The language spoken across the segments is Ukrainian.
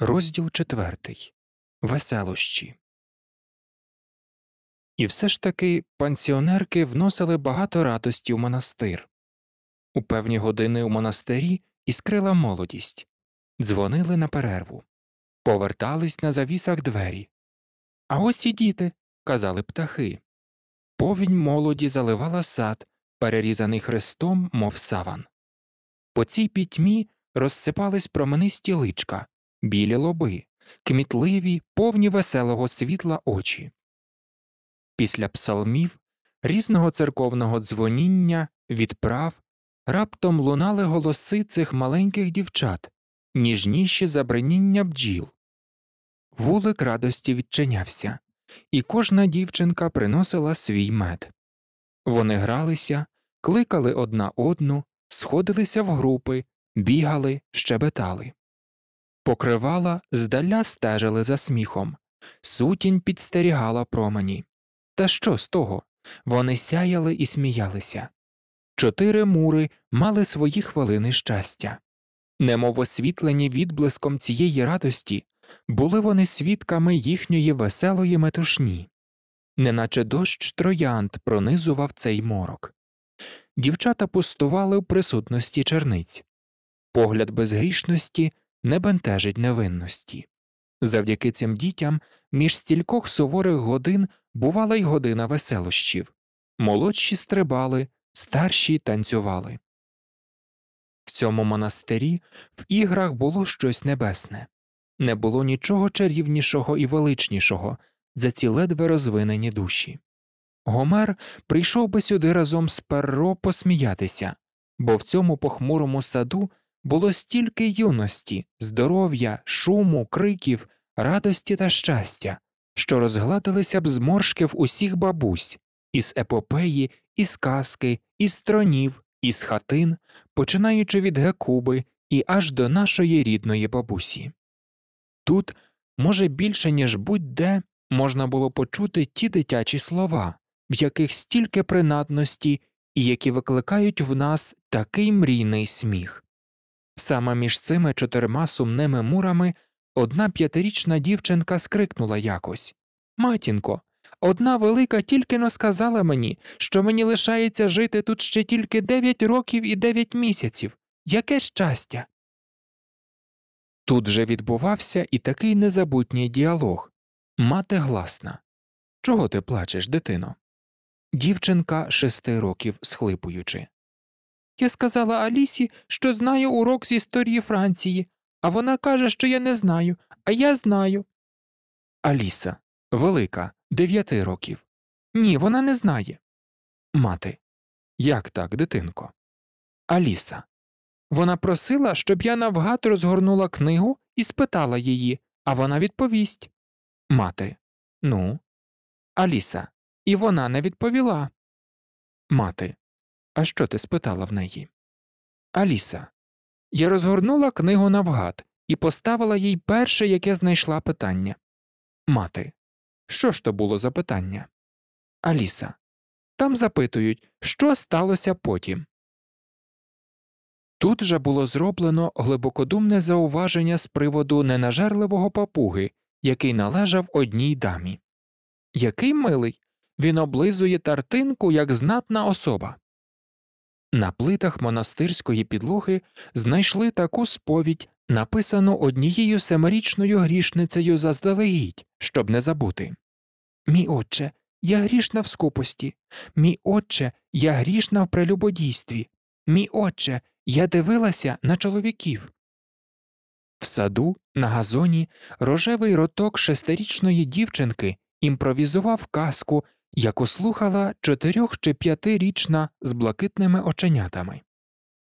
Розділ четвертий Веселощі. І все ж таки пансіонерки вносили багато радості в монастир. У певні години у монастирі іскрила молодість, дзвонили на перерву, повертались на завісах двері. А ось і діти, казали птахи. Повінь молоді заливала сад, перерізаний хрестом, мов саван. По цій пітьмі розсипались променисті личка білі лоби, кмітливі, повні веселого світла очі. Після псалмів, різного церковного дзвоніння, відправ раптом лунали голоси цих маленьких дівчат, ніжніші забриніння бджіл. Вулик радості відчинявся, і кожна дівчинка приносила свій мед. Вони гралися, кликали одна одну, сходилися в групи, бігали, щебетали. Покривала здаля стежили за сміхом, сутінь підстерігала промені. Та що з того? Вони сяяли і сміялися. Чотири мури мали свої хвилини щастя. Немов освітлені відблиском цієї радості, були вони свідками їхньої веселої метушні, неначе дощ троянд пронизував цей морок. Дівчата пустували в присутності черниць. Погляд безгрішності не бентежить невинності. Завдяки цим дітям між стількох суворих годин бувала й година веселощів молодші стрибали, старші танцювали. В цьому монастирі в іграх було щось небесне, не було нічого чарівнішого і величнішого за ці ледве розвинені душі. Гомер прийшов би сюди разом з перро посміятися, бо в цьому похмурому саду було стільки юності, здоров'я, шуму, криків, радості та щастя, що розгладилися б зморшків усіх бабусь, із епопеї, із казки, із тронів, із хатин, починаючи від Гекуби і аж до нашої рідної бабусі. Тут, може, більше ніж будь де, можна було почути ті дитячі слова, в яких стільки принадності і які викликають в нас такий мрійний сміх. Саме між цими чотирма сумними мурами одна п'ятирічна дівчинка скрикнула якось Матінко, одна велика тільки но сказала мені, що мені лишається жити тут ще тільки дев'ять років і дев'ять місяців. Яке щастя! Тут же відбувався і такий незабутній діалог Мати гласна. Чого ти плачеш, дитино? Дівчинка шести років схлипуючи. Я сказала Алісі, що знаю урок з історії Франції, а вона каже, що я не знаю, а я знаю. Аліса велика, дев'яти років. Ні, вона не знає. Мати. Як так, дитинко? Аліса. Вона просила, щоб я навгад розгорнула книгу і спитала її, а вона відповість. Мати. Ну. Аліса. І вона не відповіла. Мати. А що ти спитала в неї? Аліса. Я розгорнула книгу навгад і поставила їй перше, яке знайшла питання Мати. Що ж то було за питання? Аліса. Там запитують, що сталося потім. Тут же було зроблено глибокодумне зауваження з приводу ненажерливого папуги, який належав одній дамі. Який милий. Він облизує тартинку як знатна особа. На плитах монастирської підлоги знайшли таку сповідь, написану однією семирічною грішницею заздалегідь, щоб не забути. Мій отче, я грішна в скупості, мій отче, я грішна в прелюбодійстві, мій отче, я дивилася на чоловіків. В саду, на газоні, рожевий роток шестирічної дівчинки імпровізував казку як ослухала чотирьох чи п'ятирічна з блакитними оченятами.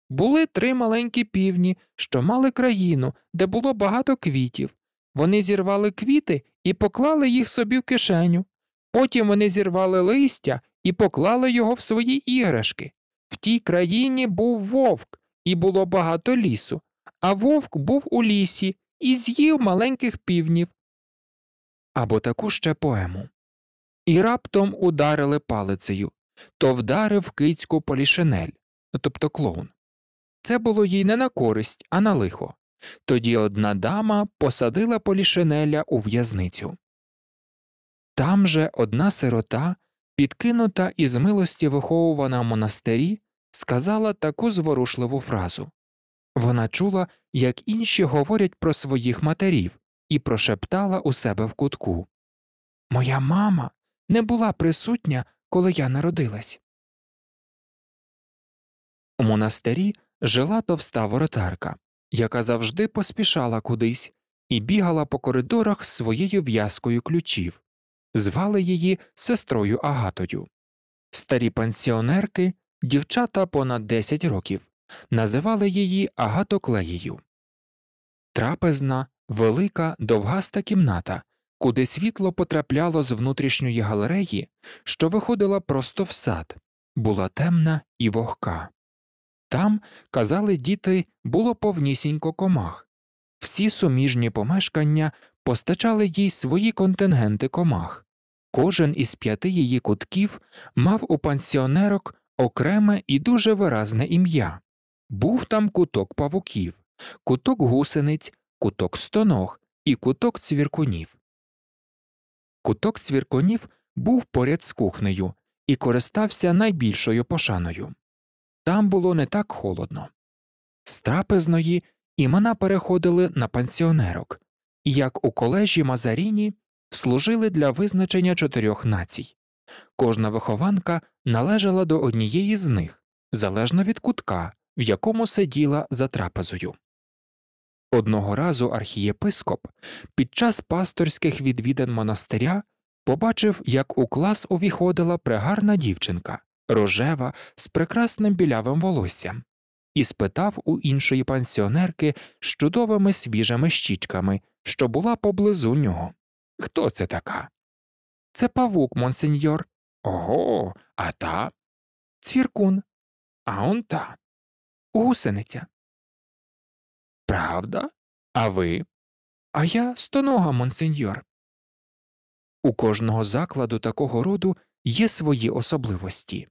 Були три маленькі півні, що мали країну, де було багато квітів. Вони зірвали квіти і поклали їх собі в кишеню. Потім вони зірвали листя і поклали його в свої іграшки. В тій країні був вовк, і було багато лісу, а вовк був у лісі і з'їв маленьких півнів. Або таку ще поему і раптом ударили палицею, то вдарив кицьку полішинель, тобто клоун. Це було їй не на користь, а на лихо. Тоді одна дама посадила полішинеля у в'язницю. Там же одна сирота, підкинута і з милості виховувана в монастирі, сказала таку зворушливу фразу вона чула, як інші говорять про своїх матерів, і прошептала у себе в кутку Моя мама не була присутня, коли я народилась. У монастирі жила товста воротарка, яка завжди поспішала кудись і бігала по коридорах з своєю в'язкою ключів, звали її сестрою Агатою. Старі пансіонерки, дівчата понад 10 років, називали її Агатоклеєю. Трапезна, велика, довгаста кімната, куди світло потрапляло з внутрішньої галереї, що виходила просто в сад, була темна і вогка. Там, казали діти, було повнісінько комах, всі суміжні помешкання постачали їй свої контингенти комах. Кожен із п'яти її кутків мав у пансіонерок окреме і дуже виразне ім'я був там куток павуків, куток гусениць, куток стоног і куток цвіркунів. Куток цвірконів був поряд з кухнею і користався найбільшою пошаною. Там було не так холодно. З трапезної імена переходили на пансіонерок, як у колежі Мазаріні служили для визначення чотирьох націй. Кожна вихованка належала до однієї з них, залежно від кутка, в якому сиділа за трапезою. Одного разу архієпископ під час пасторських відвідин монастиря побачив, як у клас увіходила пригарна дівчинка, рожева з прекрасним білявим волоссям, і спитав у іншої пансіонерки з чудовими свіжими щічками, що була поблизу нього. Хто це така? Це павук, монсеньор. Ого, а та? Цвіркун. А он та. Гусениця. Правда? А ви? А я стонога, монсеньор. У кожного закладу такого роду є свої особливості.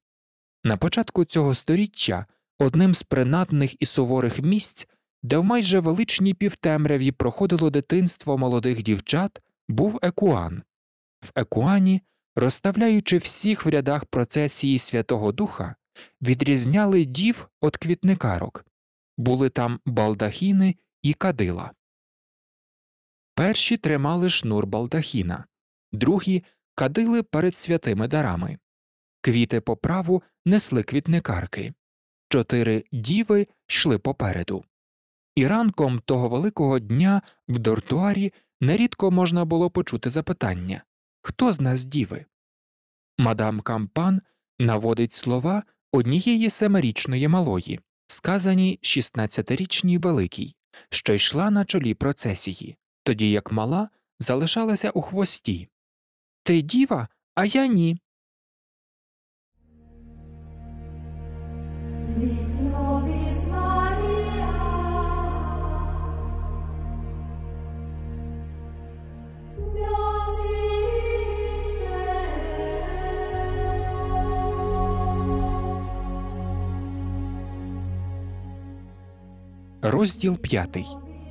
На початку цього століття одним з принадних і суворих місць, де в майже величній півтемряві проходило дитинство молодих дівчат, був екуан. В екуані, розставляючи всіх в рядах процесії Святого Духа, відрізняли дів від квітникарок були там балдахіни і кадила. Перші тримали шнур балдахіна, другі кадили перед святими дарами, квіти по праву несли квітникарки, чотири діви йшли попереду. І ранком того великого дня в дортуарі нерідко можна було почути запитання Хто з нас діви? Мадам Кампан наводить слова однієї семирічної малої, сказані 16-річній великій, що йшла на чолі процесії, тоді як мала залишалася у хвості. Ти діва, а я ні. Розділ 5.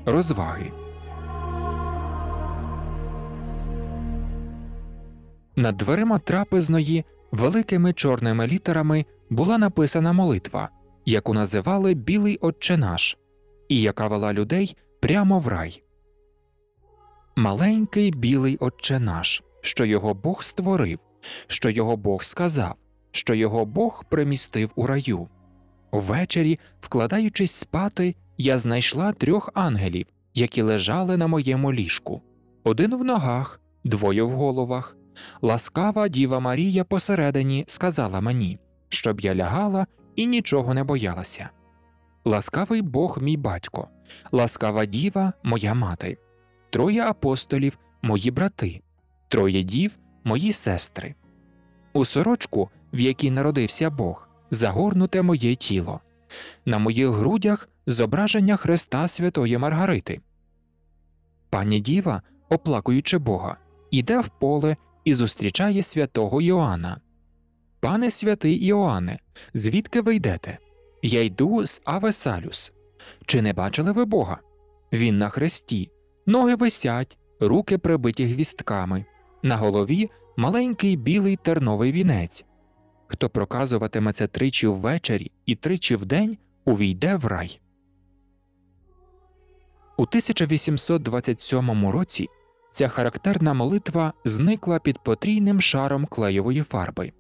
Розваги. Над дверима трапезної великими чорними літерами була написана молитва, яку називали Білий Отче наш, і яка вела людей прямо в рай. Маленький білий Отче наш, що його Бог створив, що його Бог сказав, що його Бог примістив у раю. Ввечері, вкладаючись спати, я знайшла трьох ангелів, які лежали на моєму ліжку один в ногах, двоє в головах. Ласкава Діва Марія посередині сказала мені, щоб я лягала і нічого не боялася. Ласкавий Бог мій батько, ласкава діва моя мати, троє апостолів мої брати, троє дів мої сестри. У сорочку, в якій народився Бог, загорнуте моє тіло. На моїх грудях зображення Христа Святої Маргарити. Пані Діва, оплакуючи Бога, іде в поле і зустрічає святого Йоанна. Пане святий Іоанне, звідки ви йдете? Я йду з Авесалюс. Чи не бачили ви Бога? Він на хресті, ноги висять, руки прибиті гвістками, на голові маленький білий терновий вінець. Хто проказуватиме це тричі ввечері і тричі вдень, увійде в рай. У 1827 році ця характерна молитва зникла під потрійним шаром клеєвої фарби.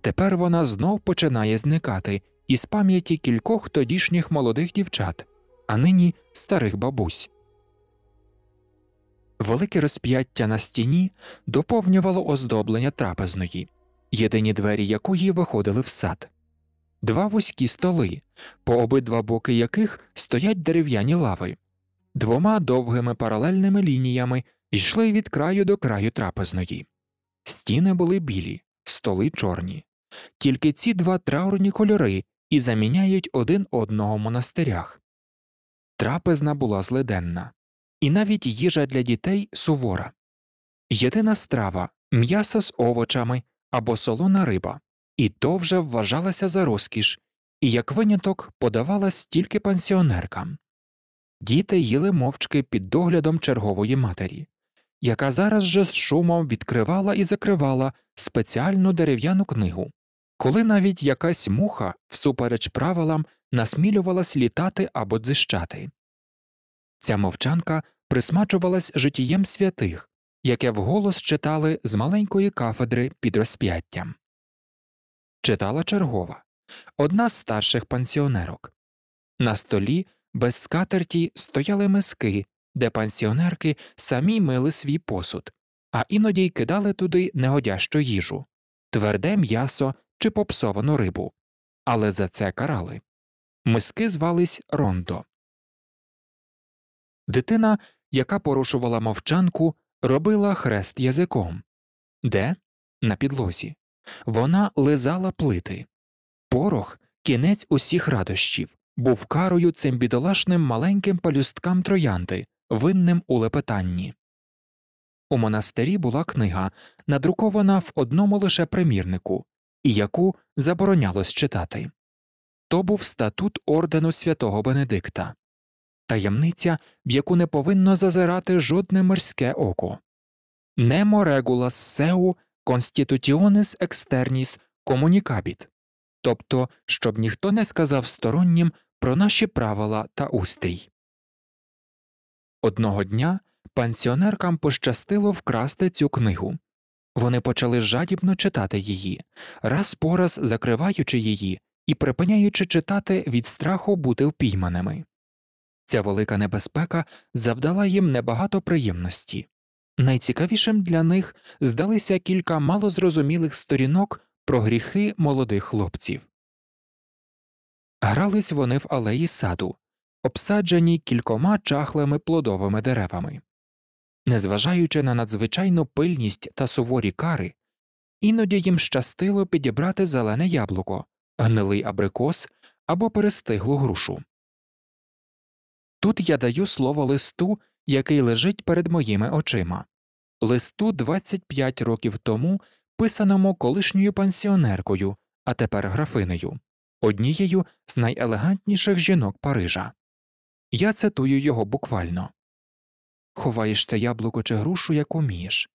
Тепер вона знов починає зникати із пам'яті кількох тодішніх молодих дівчат, а нині старих бабусь. Велике розп'яття на стіні доповнювало оздоблення трапезної, єдині двері якої виходили в сад, два вузькі столи, по обидва боки яких стоять дерев'яні лави двома довгими паралельними лініями йшли від краю до краю трапезної. Стіни були білі, столи чорні, тільки ці два траурні кольори і заміняють один одного в монастирях. Трапезна була зледенна, і навіть їжа для дітей сувора. Єдина страва м'ясо з овочами або солона риба, і то вже вважалася за розкіш, і як виняток подавалась тільки пансіонеркам. Діти їли мовчки під доглядом чергової матері, яка зараз же з шумом відкривала і закривала спеціальну дерев'яну книгу, коли навіть якась муха, всупереч правилам, насмілювалась літати або дзищати. Ця мовчанка присмачувалась житієм святих, яке вголос читали з маленької кафедри під розп'яттям. Читала чергова, одна з старших пансіонерок. На столі без скатерті стояли миски, де пансіонерки самі мили свій посуд, а іноді й кидали туди негодящу їжу тверде м'ясо чи попсовану рибу. Але за це карали. Миски звались Рондо. Дитина, яка порушувала мовчанку, робила хрест язиком. Де? На підлозі. Вона лизала плити. Порох кінець усіх радощів був карою цим бідолашним маленьким палюсткам троянди, винним у лепетанні. У монастирі була книга, надрукована в одному лише примірнику, і яку заборонялось читати. То був статут ордену святого Бенедикта, таємниця, в яку не повинно зазирати жодне морське око. Немо регулас сеу конститутіонис екстерніс комунікабіт, тобто, щоб ніхто не сказав стороннім про наші правила та устрій. Одного дня пансіонеркам пощастило вкрасти цю книгу. Вони почали жадібно читати її, раз по раз закриваючи її і припиняючи читати від страху бути впійманими. Ця велика небезпека завдала їм небагато приємності. Найцікавішим для них здалися кілька малозрозумілих сторінок про гріхи молодих хлопців. Грались вони в алеї саду, обсадженій кількома чахлими плодовими деревами. Незважаючи на надзвичайну пильність та суворі кари, іноді їм щастило підібрати зелене яблуко, гнилий абрикос або перестиглу грушу. Тут я даю слово листу, який лежить перед моїми очима, листу 25 років тому, писаному колишньою пансіонеркою, а тепер графинею однією з найелегантніших жінок Парижа. Я цитую його буквально Ховаєш те яблуко чи грушу, як умієш.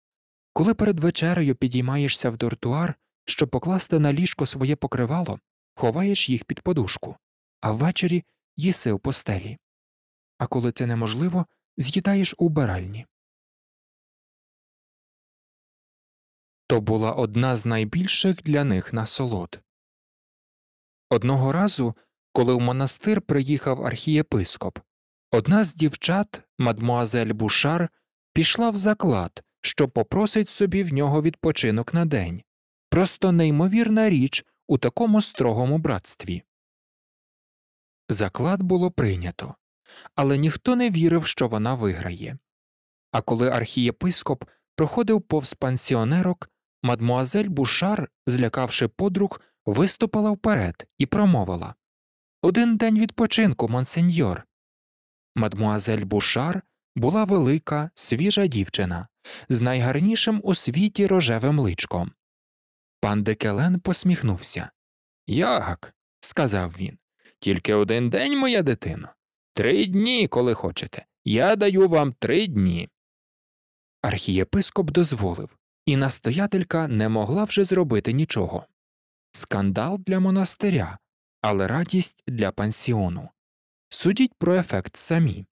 Коли перед вечерею підіймаєшся в дортуар, щоб покласти на ліжко своє покривало, ховаєш їх під подушку, а ввечері їси у постелі. А коли це неможливо, з'їдаєш у баральні. То була одна з найбільших для них насолод. Одного разу, коли в монастир приїхав архієпископ, одна з дівчат, мадмуазель Бушар, пішла в заклад, що попросить собі в нього відпочинок на день. Просто неймовірна річ у такому строгому братстві. Заклад було прийнято, але ніхто не вірив, що вона виграє. А коли архієпископ проходив повз пансіонерок, мадмуазель Бушар, злякавши подруг, виступила вперед і промовила Один день відпочинку, монсеньор. Мадмуазель Бушар була велика, свіжа дівчина з найгарнішим у світі рожевим личком. Пан Декелен посміхнувся. Як? сказав він. Тільки один день, моя дитина. Три дні, коли хочете. Я даю вам три дні. Архієпископ дозволив, і настоятелька не могла вже зробити нічого скандал для монастиря, але радість для пансіону. Судіть про ефект самі.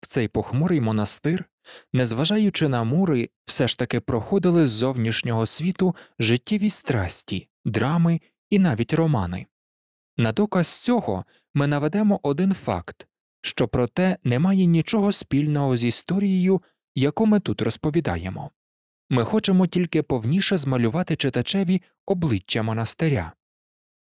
В цей похмурий монастир, незважаючи на мури, все ж таки проходили з зовнішнього світу життєві страсті, драми і навіть романи. На доказ цього ми наведемо один факт, що проте немає нічого спільного з історією, яку ми тут розповідаємо. Ми хочемо тільки повніше змалювати читачеві обличчя монастиря.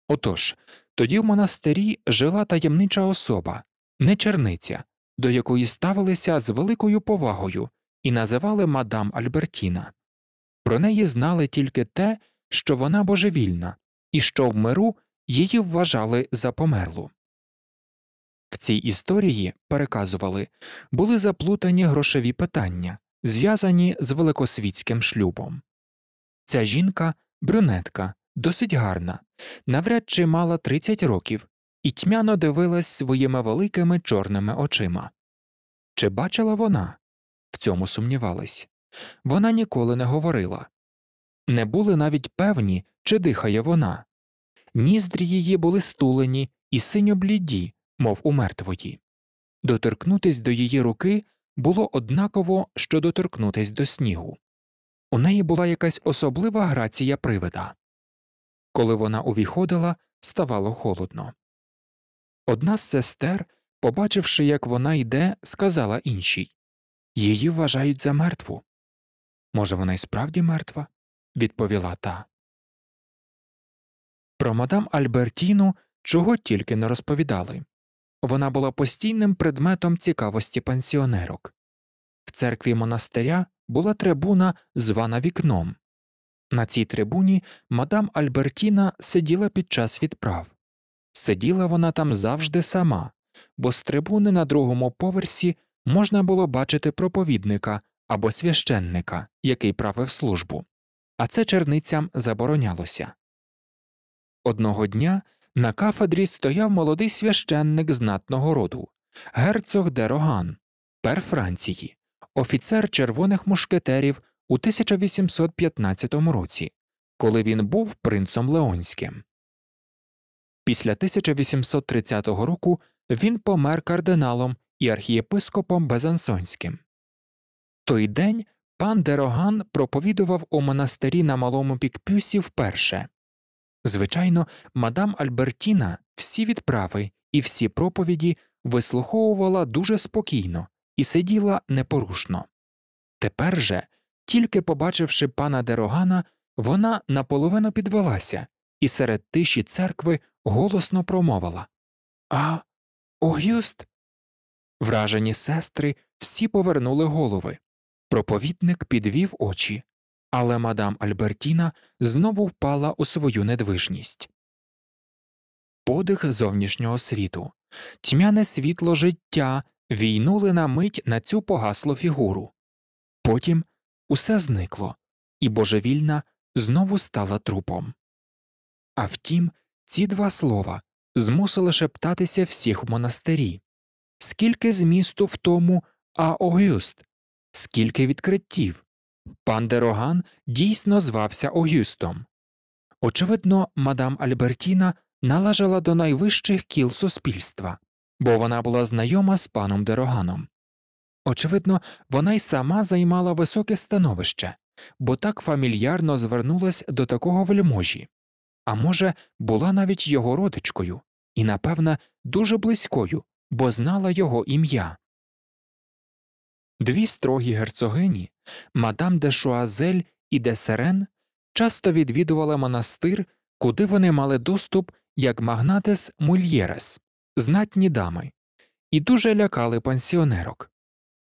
Отож, тоді в монастирі жила таємнича особа, не черниця, до якої ставилися з великою повагою і називали мадам Альбертіна. Про неї знали тільки те, що вона божевільна, і що в миру її вважали за померлу. В цій історії переказували були заплутані грошові питання, зв'язані з великосвітським шлюбом. Ця жінка брюнетка, досить гарна, навряд чи мала 30 років, і тьмяно дивилась своїми великими чорними очима. Чи бачила вона? В цьому сумнівались. Вона ніколи не говорила. Не були навіть певні, чи дихає вона. Ніздрі її були стулені і синьо бліді, мов у мертвої. Доторкнутись до її руки було однаково що доторкнутись до снігу. У неї була якась особлива грація привида. Коли вона увіходила, ставало холодно. Одна з сестер, побачивши, як вона йде, сказала іншій Її вважають за мертву. Може, вона й справді мертва? відповіла та. Про мадам Альбертіну чого тільки не розповідали вона була постійним предметом цікавості пансіонерок. В церкві монастиря була трибуна, звана вікном. На цій трибуні мадам Альбертіна сиділа під час відправ. Сиділа вона там завжди сама, бо з трибуни на другому поверсі можна було бачити проповідника або священника, який правив службу, а це черницям заборонялося. Одного дня на кафедрі стояв молодий священник знатного роду, герцог Дероган пер Франції, офіцер червоних мушкетерів у 1815 році, коли він був принцом Леонським. Після 1830 року він помер кардиналом і архієпископом Безансонським. Той день пан Дероган проповідував у монастирі на малому пікпюсі вперше. Звичайно, мадам Альбертіна всі відправи і всі проповіді вислуховувала дуже спокійно і сиділа непорушно. Тепер же, тільки побачивши пана дерогана, вона наполовину підвелася і серед тиші церкви голосно промовила А, Огюст. Вражені сестри всі повернули голови. Проповідник підвів очі але мадам Альбертіна знову впала у свою недвижність. Подих зовнішнього світу, тьмяне світло життя війнули на мить на цю погаслу фігуру. Потім усе зникло, і божевільна знову стала трупом. А втім, ці два слова змусили шептатися всіх в монастирі скільки змісту в тому, Аогюст, скільки відкриттів. Пан Дероган дійсно звався Огюстом. Очевидно, мадам Альбертіна належала до найвищих кіл суспільства, бо вона була знайома з паном Дероганом. Очевидно, вона й сама займала високе становище, бо так фамільярно звернулася до такого вельможі, а може, була навіть його родичкою і, напевне, дуже близькою, бо знала його ім'я. Дві строгі герцогині, мадам де Шуазель і де Серен, часто відвідували монастир, куди вони мали доступ як магнатес мульєрес, знатні дами, і дуже лякали пансіонерок.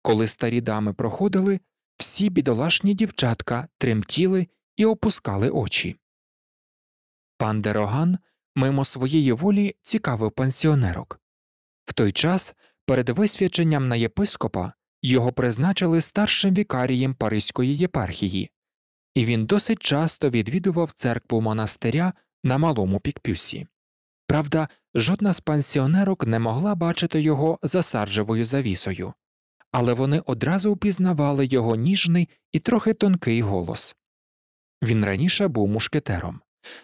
Коли старі дами проходили, всі бідолашні дівчатка тремтіли і опускали очі. Пан Дероган мимо своєї волі цікавив пансіонерок. В той час перед висвяченням на єпископа його призначили старшим вікарієм Паризької єпархії, і він досить часто відвідував церкву монастиря на малому пікпюсі. Правда, жодна з пансіонерок не могла бачити його за саржевою завісою, але вони одразу впізнавали його ніжний і трохи тонкий голос. Він раніше був мушкетером,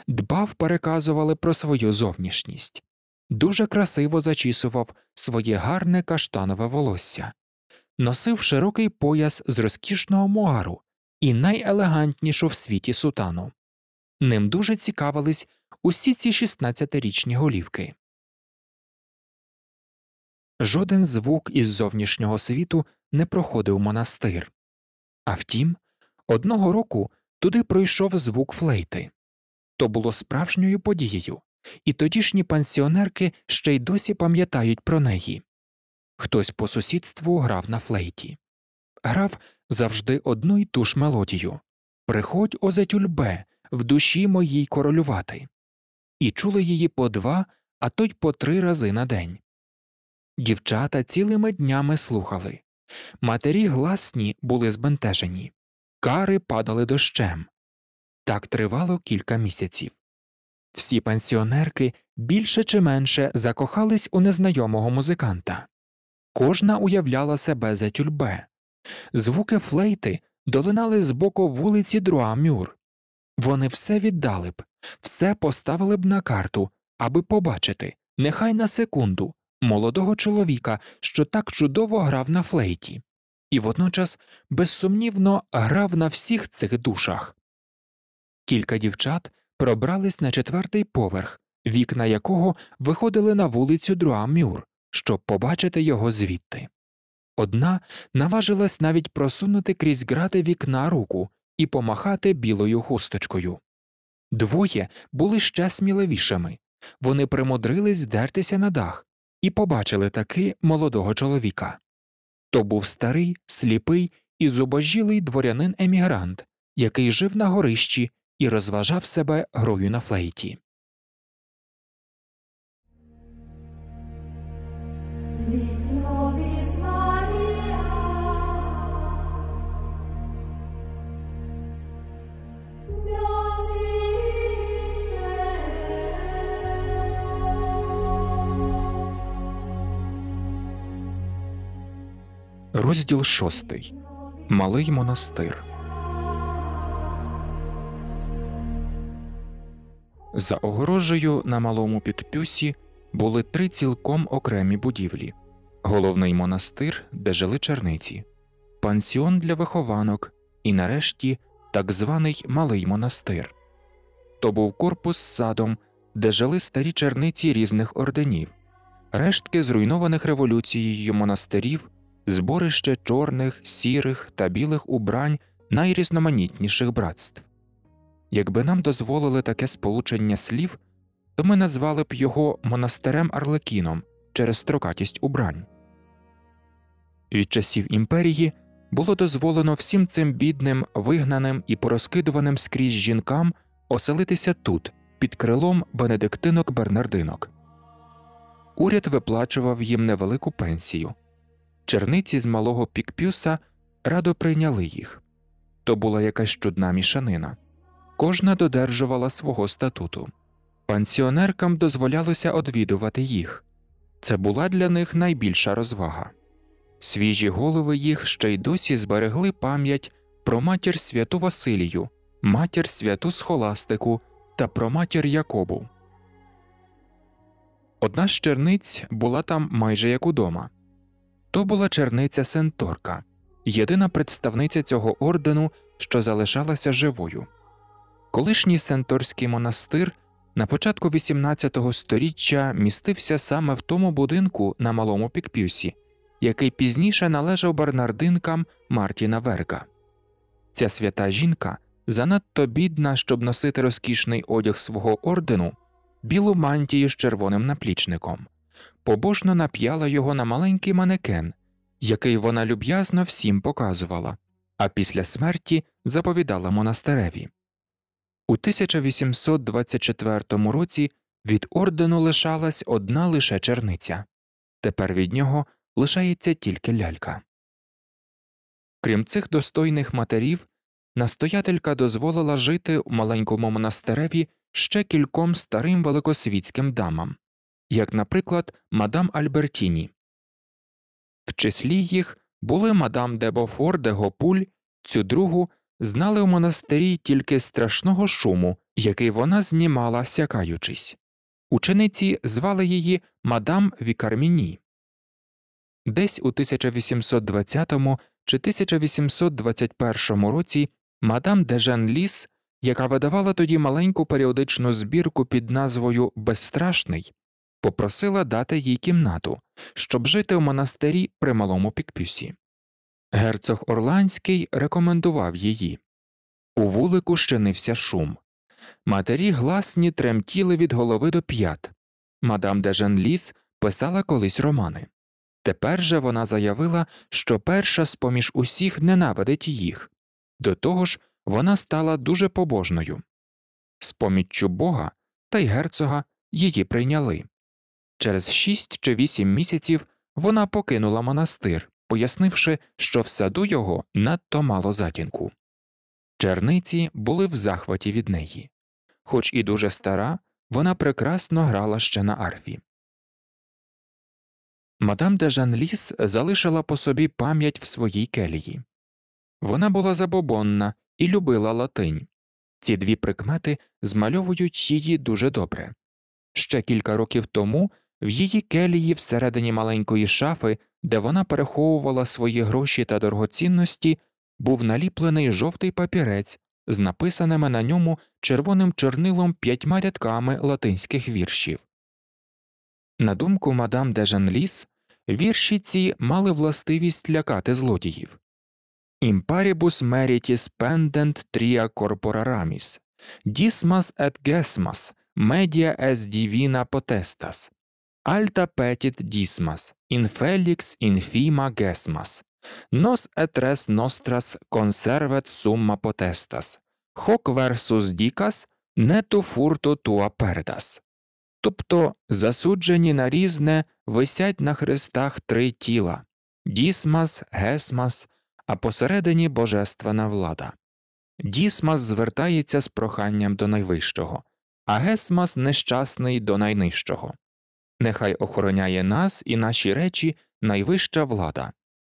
дбав, переказували про свою зовнішність, дуже красиво зачісував своє гарне каштанове волосся носив широкий пояс з розкішного муару і найелегантнішу в світі сутану. Ним дуже цікавились усі ці 16-річні голівки. Жоден звук із зовнішнього світу не проходив монастир. А втім, одного року туди пройшов звук флейти. То було справжньою подією, і тодішні пансіонерки ще й досі пам'ятають про неї. Хтось по сусідству грав на флейті, грав завжди одну й ту ж мелодію Приходь озетюльбе, в душі моїй королювати, і чули її по два, а то й по три рази на день. Дівчата цілими днями слухали. Матері гласні були збентежені, кари падали дощем. Так тривало кілька місяців. Всі пенсіонерки більше чи менше закохались у незнайомого музиканта. Кожна уявляла себе за тюльбе. Звуки флейти долинали з боку вулиці Друамюр. Вони все віддали б, все поставили б на карту, аби побачити, нехай на секунду, молодого чоловіка, що так чудово грав на флейті, і водночас безсумнівно грав на всіх цих душах. Кілька дівчат пробрались на четвертий поверх, вікна якого виходили на вулицю Друамюр щоб побачити його звідти. Одна наважилась навіть просунути крізь грати вікна руку і помахати білою хусточкою. Двоє були ще сміливішими вони примудрились здертися на дах і побачили таки молодого чоловіка. То був старий, сліпий і зубожілий дворянин емігрант, який жив на горищі і розважав себе грою на флейті. Розділ шостий. Малий монастир. За огорожею на малому підпюсі були три цілком окремі будівлі: головний монастир, де жили черниці, пансіон для вихованок і нарешті так званий малий монастир. То був корпус з садом, де жили старі черниці різних орденів, рештки зруйнованих революцією монастирів зборище чорних, сірих та білих убрань найрізноманітніших братств. Якби нам дозволили таке сполучення слів, то ми назвали б його монастирем Арлекіном через строкатість убрань. Від часів імперії було дозволено всім цим бідним, вигнаним і порозкидуваним скрізь жінкам оселитися тут, під крилом бенедиктинок Бернардинок. Уряд виплачував їм невелику пенсію черниці з малого Пікпюса радо прийняли їх то була якась чудна мішанина, кожна додержувала свого статуту. Пансіонеркам дозволялося одвідувати їх це була для них найбільша розвага. Свіжі голови їх ще й досі зберегли пам'ять про матір святу Василію, матір святу Схоластику та про матір Якобу. Одна з черниць була там майже як удома. То була черниця Сенторка, єдина представниця цього ордену, що залишалася живою. Колишній Сенторський монастир на початку XVIII століття містився саме в тому будинку на малому Пікпюсі, який пізніше належав барнардинкам Мартіна Верга. Ця свята жінка, занадто бідна, щоб носити розкішний одяг свого ордену, білу мантію з червоним наплічником побожно нап'яла його на маленький манекен, який вона люб'язно всім показувала, а після смерті заповідала монастиреві. У 1824 році від ордену лишалась одна лише черниця, тепер від нього лишається тільки лялька. Крім цих достойних матерів, настоятелька дозволила жити у маленькому монастиреві ще кільком старим великосвітським дамам, як, наприклад, мадам Альбертіні. В числі їх були мадам де Бофор де Гопуль, цю другу знали в монастирі тільки страшного шуму, який вона знімала, сякаючись. Учениці звали її мадам Вікарміні. Десь у 1820 чи 1821 році мадам Дежан Ліс, яка видавала тоді маленьку періодичну збірку під назвою Безстрашний, попросила дати їй кімнату, щоб жити в монастирі при малому Пікпюсі. Герцог Орландський рекомендував її. У вулику щинився шум. Матері гласні тремтіли від голови до п'ят. Мадам де Женліс писала колись романи. Тепер же вона заявила, що перша з поміж усіх ненавидить їх. До того ж, вона стала дуже побожною. З поміччю бога та й герцога її прийняли. Через шість чи вісім місяців вона покинула монастир, пояснивши, що в саду його надто мало затінку. Черниці були в захваті від неї. Хоч і дуже стара, вона прекрасно грала ще на арфі. Мадам де Жанліс залишила по собі пам'ять в своїй келії. Вона була забобонна і любила латинь. Ці дві прикмети змальовують її дуже добре. Ще кілька років тому в її келії всередині маленької шафи, де вона переховувала свої гроші та дорогоцінності, був наліплений жовтий папірець з написаними на ньому червоним чорнилом п'ятьма рядками латинських віршів. На думку мадам де Жанліс, вірші ці мали властивість лякати злодіїв. Імпарібус мерітіс пендент трія корпора раміс, дісмас ет гесмас медіа ес дівіна потестас, Альта петіт Дісмас інфелікс інфіма гесмас, нос етрес нострас консервет сумма потестас, Hoc versus dicas не ту фурту туа пердас. Тобто засуджені на різне висять на хрестах три тіла дісмас, гесмас, а посередині божественна влада. Дісмас звертається з проханням до найвищого, а гесмас нещасний до найнижчого. Нехай охороняє нас і наші речі найвища влада.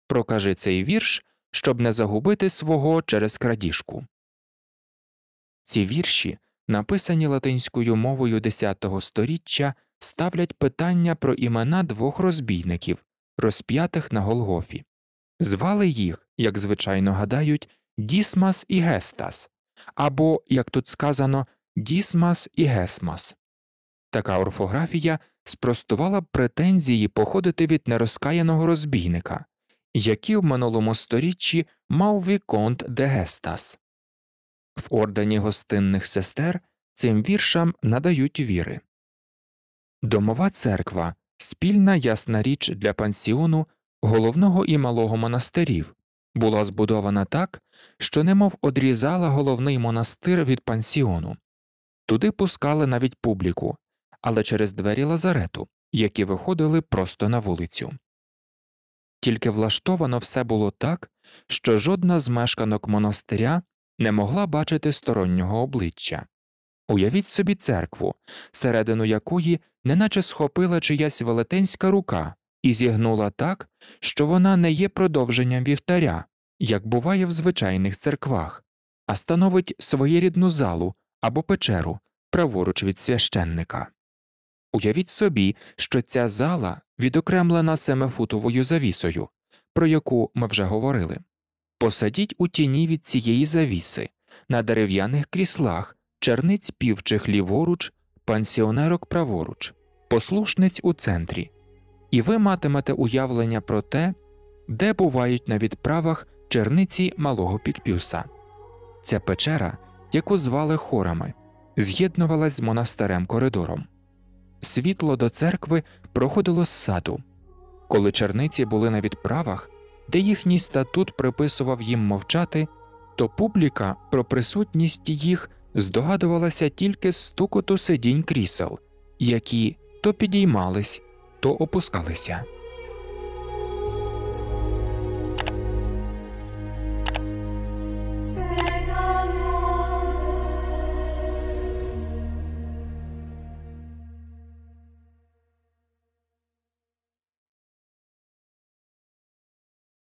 Прокажи цей вірш, щоб не загубити свого через крадіжку. Ці вірші, написані латинською мовою десятого століття, ставлять питання про імена двох розбійників, розп'ятих на Голгофі. Звали їх, як звичайно гадають, Дісмас і Гестас, або, як тут сказано, Дісмас і Гесмас. Така орфографія спростувала б претензії походити від нерозкаяного розбійника, який в минулому сторіччі мав Віконт де Гестас. В ордені гостинних сестер цим віршам надають віри. Домова церква спільна ясна річ для пансіону головного і малого монастирів, була збудована так, що немов одрізала головний монастир від пансіону, туди пускали навіть публіку, але через двері лазарету, які виходили просто на вулицю. Тільки влаштовано все було так, що жодна з мешканок монастиря не могла бачити стороннього обличчя. Уявіть собі церкву, середину якої неначе схопила чиясь велетенська рука і зігнула так, що вона не є продовженням вівтаря, як буває в звичайних церквах, а становить своєрідну залу або печеру праворуч від священника. Уявіть собі, що ця зала відокремлена семифутовою завісою, про яку ми вже говорили. Посадіть у тіні від цієї завіси на дерев'яних кріслах черниць півчих ліворуч, пансіонерок праворуч, послушниць у центрі, і ви матимете уявлення про те, де бувають на відправах черниці малого Пікпюса. Ця печера, яку звали хорами, з'єднувалась з монастирем коридором світло до церкви проходило з саду, коли черниці були на відправах, де їхній статут приписував їм мовчати, то публіка про присутність їх здогадувалася тільки з стукоту сидінь крісел, які то підіймались, то опускалися.